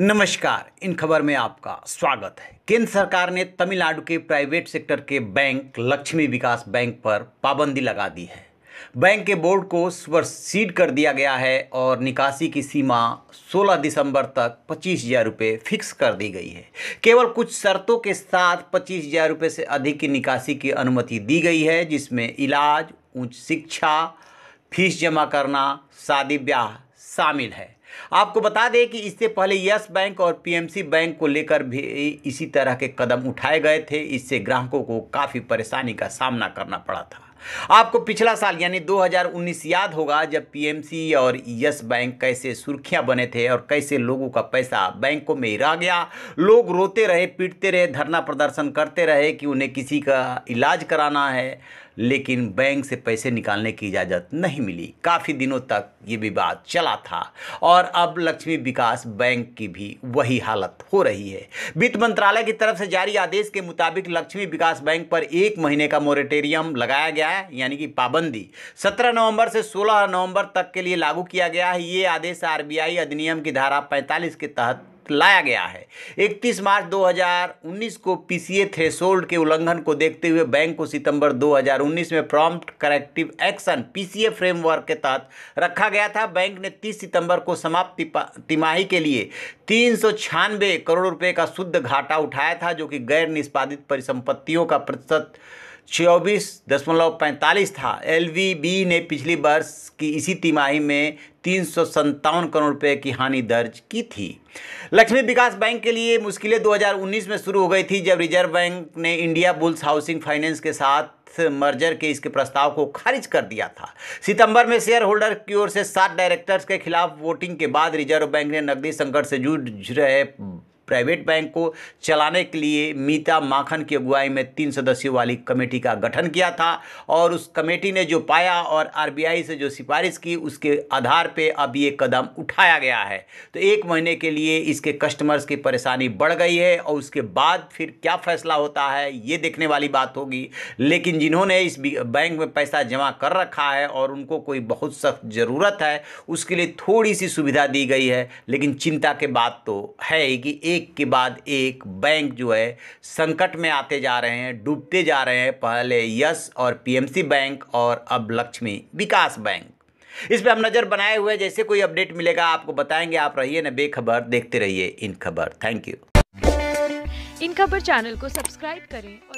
नमस्कार इन खबर में आपका स्वागत है केंद्र सरकार ने तमिलनाडु के प्राइवेट सेक्टर के बैंक लक्ष्मी विकास बैंक पर पाबंदी लगा दी है बैंक के बोर्ड को सीड कर दिया गया है और निकासी की सीमा 16 दिसंबर तक पच्चीस हज़ार रुपये फिक्स कर दी गई है केवल कुछ शर्तों के साथ पच्चीस हज़ार रुपये से अधिक की निकासी की अनुमति दी गई है जिसमें इलाज उच्च शिक्षा फीस जमा करना शादी ब्याह शामिल है आपको बता दें कि इससे पहले यस बैंक और पीएमसी बैंक को लेकर भी इसी तरह के कदम उठाए गए थे इससे ग्राहकों को काफ़ी परेशानी का सामना करना पड़ा था आपको पिछला साल यानी 2019 याद होगा जब पीएमसी और यस बैंक कैसे सुर्खियां बने थे और कैसे लोगों का पैसा बैंकों में ही रह गया लोग रोते रहे पीटते रहे धरना प्रदर्शन करते रहे कि उन्हें किसी का इलाज कराना है लेकिन बैंक से पैसे निकालने की इजाज़त नहीं मिली काफ़ी दिनों तक ये विवाद चला था और और अब लक्ष्मी विकास बैंक की भी वही हालत हो रही है वित्त मंत्रालय की तरफ से जारी आदेश के मुताबिक लक्ष्मी विकास बैंक पर एक महीने का मोरेटेरियम लगाया गया है यानी कि पाबंदी सत्रह नवंबर से सोलह नवंबर तक के लिए लागू किया गया है ये आदेश आरबीआई अधिनियम की धारा पैंतालीस के तहत लाया गया है 31 मार्च 2019 को पीसीए थ्रेशोल्ड के उल्लंघन को देखते हुए बैंक को सितंबर 2019 में prompt corrective action PCA framework के तहत रखा गया था बैंक ने 30 सितंबर को समाप्त तिमाही के लिए तीन करोड़ रुपए का शुद्ध घाटा उठाया था जो कि गैर निष्पादित परिसंपत्तियों का प्रतिशत चौबीस दशमलव पैंतालीस था एल ने पिछली वर्ष की इसी तिमाही में तीन सौ संतावन करोड़ रुपए की हानि दर्ज की थी लक्ष्मी विकास बैंक के लिए मुश्किलें 2019 में शुरू हो गई थी जब रिजर्व बैंक ने इंडिया बुल्स हाउसिंग फाइनेंस के साथ मर्जर के इसके प्रस्ताव को खारिज कर दिया था सितंबर में शेयर होल्डर की ओर से सात डायरेक्टर्स के खिलाफ वोटिंग के बाद रिजर्व बैंक ने नकदी संकट से जूझ रहे प्राइवेट बैंक को चलाने के लिए मीता माखन की अगुवाई में तीन सदस्यों वाली कमेटी का गठन किया था और उस कमेटी ने जो पाया और आरबीआई से जो सिफारिश की उसके आधार पर अब ये कदम उठाया गया है तो एक महीने के लिए इसके कस्टमर्स की परेशानी बढ़ गई है और उसके बाद फिर क्या फैसला होता है ये देखने वाली बात होगी लेकिन जिन्होंने इस बैंक में पैसा जमा कर रखा है और उनको कोई बहुत सख्त ज़रूरत है उसके लिए थोड़ी सी सुविधा दी गई है लेकिन चिंता के बात तो है कि एक एक के बाद एक बैंक जो है संकट में आते जा रहे हैं डूबते जा रहे हैं पहले यस और पीएमसी बैंक और अब लक्ष्मी विकास बैंक इस पर हम नज़र बनाए हुए जैसे कोई अपडेट मिलेगा आपको बताएंगे आप रहिए ना बेखबर देखते रहिए इन खबर थैंक यू इन खबर चैनल को सब्सक्राइब करें और